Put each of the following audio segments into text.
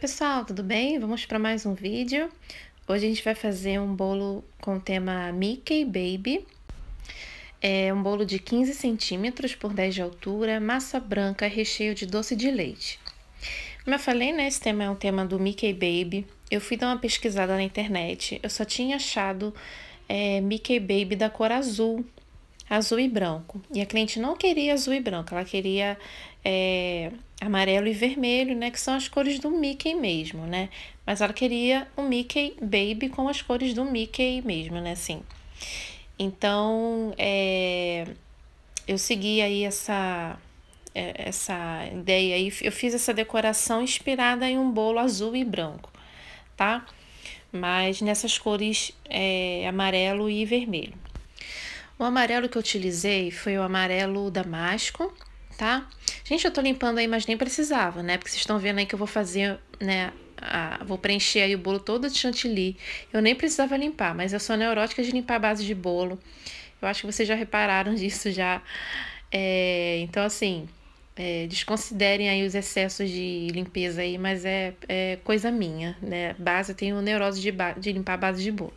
pessoal, tudo bem? Vamos para mais um vídeo. Hoje a gente vai fazer um bolo com o tema Mickey Baby. É um bolo de 15 centímetros por 10 de altura, massa branca, recheio de doce de leite. Como eu falei, né, esse tema é um tema do Mickey Baby. Eu fui dar uma pesquisada na internet, eu só tinha achado é, Mickey Baby da cor azul, azul e branco. E a cliente não queria azul e branco, ela queria é, amarelo e vermelho, né? Que são as cores do Mickey mesmo, né? Mas ela queria o um Mickey Baby com as cores do Mickey mesmo, né? Assim. Então, é, eu segui aí essa é, essa ideia aí, eu fiz essa decoração inspirada em um bolo azul e branco, tá? Mas nessas cores é, amarelo e vermelho. O amarelo que eu utilizei foi o amarelo damasco, tá? Gente, eu tô limpando aí, mas nem precisava, né? Porque vocês estão vendo aí que eu vou fazer, né, ah, vou preencher aí o bolo todo de chantilly. Eu nem precisava limpar, mas eu sou neurótica de limpar a base de bolo. Eu acho que vocês já repararam disso já. É, então, assim, é, desconsiderem aí os excessos de limpeza aí, mas é, é coisa minha, né? Base, eu tenho neurose de, de limpar a base de bolo.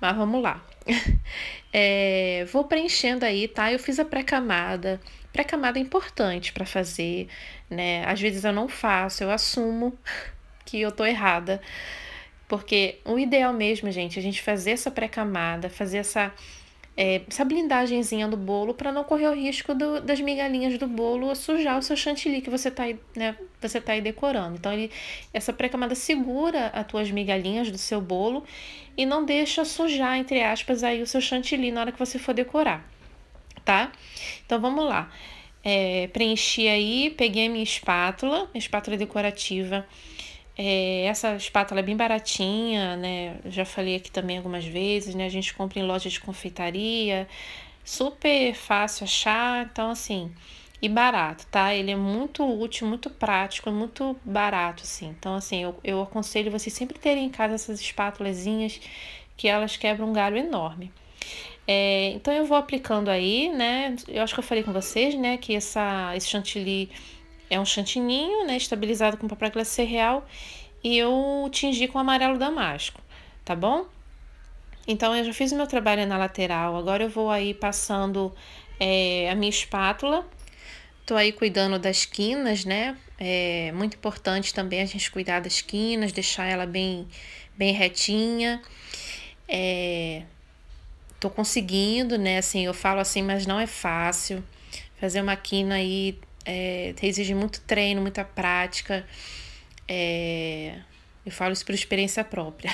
Mas vamos lá. É, vou preenchendo aí, tá? Eu fiz a pré-camada. Pré-camada é importante para fazer, né? Às vezes eu não faço, eu assumo que eu tô errada. Porque o ideal mesmo, gente, é a gente fazer essa pré-camada, fazer essa é, essa blindagemzinha do bolo para não correr o risco do, das migalhinhas do bolo sujar o seu chantilly que você está aí, né, você tá aí decorando. Então, ele, essa pré-camada segura as tuas migalhinhas do seu bolo e não deixa sujar, entre aspas, aí o seu chantilly na hora que você for decorar, tá? Então, vamos lá. É, preenchi aí, peguei a minha espátula, minha espátula decorativa, é, essa espátula é bem baratinha, né? Já falei aqui também algumas vezes, né? A gente compra em loja de confeitaria, super fácil achar, então assim, e barato, tá? Ele é muito útil, muito prático, muito barato, assim. Então, assim, eu, eu aconselho vocês sempre terem em casa essas espátulazinhas que elas quebram um galho enorme. É, então, eu vou aplicando aí, né? Eu acho que eu falei com vocês, né? Que essa, esse chantilly é um chantininho, né, estabilizado com papel glacê real e eu tingi com amarelo damasco, tá bom? Então, eu já fiz o meu trabalho na lateral, agora eu vou aí passando é, a minha espátula. Tô aí cuidando das quinas, né? É muito importante também a gente cuidar das quinas, deixar ela bem, bem retinha. É, tô conseguindo, né? Assim, eu falo assim, mas não é fácil. Fazer uma quina aí é, exige muito treino, muita prática. É, eu falo isso por experiência própria.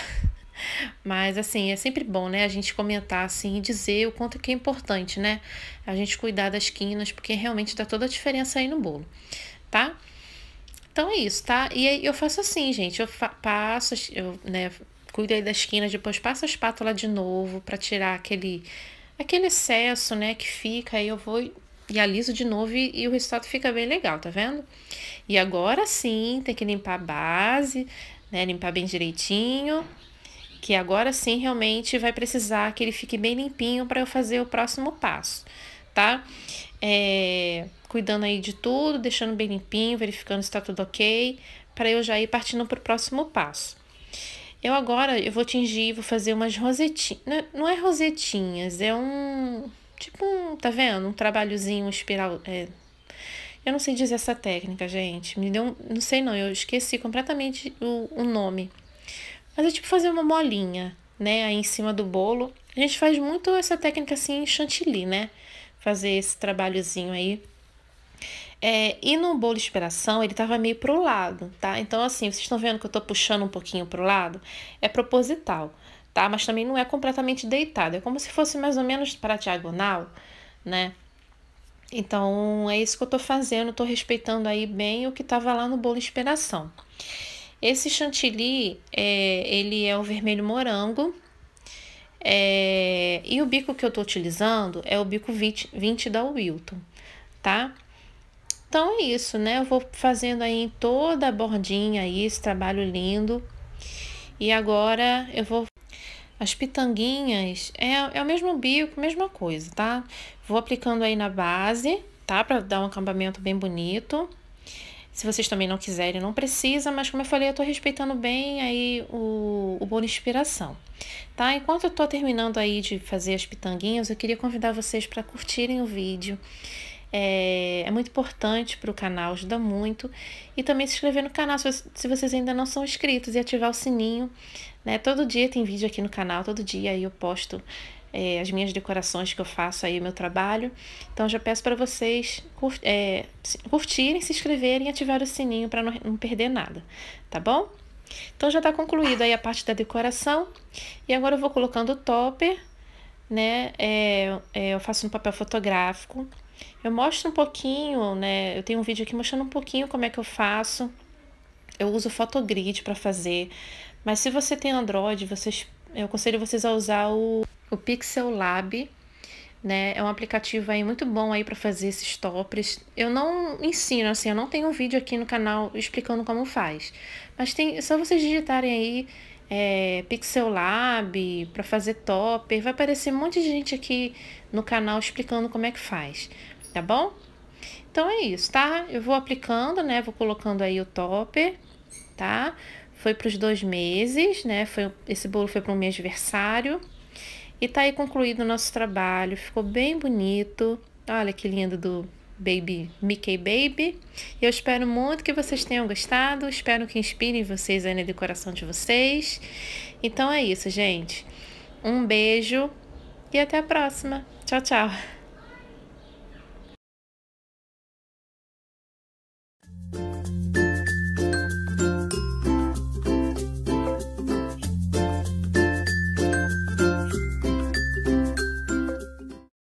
Mas assim, é sempre bom, né? A gente comentar assim e dizer o quanto que é importante, né? A gente cuidar das quinas, porque realmente dá toda a diferença aí no bolo, tá? Então é isso, tá? E eu faço assim, gente. Eu passo, eu, né, cuido aí das esquinas, depois passo a espátula de novo para tirar aquele aquele excesso, né, que fica. Aí eu vou e aliso de novo e, e, o resultado fica bem legal, tá vendo? E agora sim, tem que limpar a base, né, limpar bem direitinho, que agora sim realmente vai precisar que ele fique bem limpinho para eu fazer o próximo passo, tá? É, cuidando aí de tudo, deixando bem limpinho, verificando se tá tudo ok, para eu já ir partindo para o próximo passo. Eu agora eu vou tingir, vou fazer umas rosetinhas, não é rosetinhas, é um Tipo um, tá vendo? Um trabalhozinho espiral. É. Eu não sei dizer essa técnica, gente. Me deu. Não sei não, eu esqueci completamente o, o nome. Mas é tipo fazer uma molinha, né? Aí em cima do bolo. A gente faz muito essa técnica assim em chantilly, né? Fazer esse trabalhozinho aí. É, e no bolo de inspiração, ele tava meio pro lado, tá? Então, assim, vocês estão vendo que eu tô puxando um pouquinho pro lado? É proposital tá? Mas também não é completamente deitado, é como se fosse mais ou menos para diagonal, né? Então, é isso que eu tô fazendo, tô respeitando aí bem o que tava lá no bolo inspiração. Esse chantilly, é, ele é o vermelho morango, é, e o bico que eu tô utilizando é o bico 20, 20 da Wilton, tá? Então, é isso, né? Eu vou fazendo aí em toda a bordinha aí, esse trabalho lindo. E agora eu vou as pitanguinhas é, é o mesmo bico, mesma coisa, tá? Vou aplicando aí na base, tá? Pra dar um acabamento bem bonito. Se vocês também não quiserem, não precisa, mas como eu falei, eu tô respeitando bem aí o, o bolo inspiração, tá? Enquanto eu tô terminando aí de fazer as pitanguinhas, eu queria convidar vocês para curtirem o vídeo. É, é muito importante para o canal, ajuda muito. E também se inscrever no canal se, se vocês ainda não são inscritos e ativar o sininho né? Todo dia tem vídeo aqui no canal, todo dia aí eu posto é, as minhas decorações que eu faço aí, o meu trabalho. Então já peço para vocês cur é, curtirem, se inscreverem e ativarem o sininho para não, não perder nada, tá bom? Então já está concluída aí a parte da decoração e agora eu vou colocando o topper, né? É, é, eu faço no papel fotográfico. Eu mostro um pouquinho, né? Eu tenho um vídeo aqui mostrando um pouquinho como é que eu faço. Eu uso fotogrid para fazer, mas se você tem Android, vocês, eu aconselho vocês a usar o, o Pixel Lab. Né? É um aplicativo aí muito bom aí para fazer esses toppers. Eu não ensino, assim, eu não tenho um vídeo aqui no canal explicando como faz. Mas tem, é só vocês digitarem aí é, Pixel Lab para fazer topper, vai aparecer um monte de gente aqui no canal explicando como é que faz, tá bom? Então é isso, tá? Eu vou aplicando, né? Vou colocando aí o topper, tá? Foi para os dois meses, né? Foi, esse bolo foi para o meu aniversário. E tá aí concluído o nosso trabalho. Ficou bem bonito. Olha que lindo do Baby Mickey Baby. Eu espero muito que vocês tenham gostado. Espero que inspirem vocês aí na decoração de vocês. Então é isso, gente. Um beijo e até a próxima. Tchau, tchau.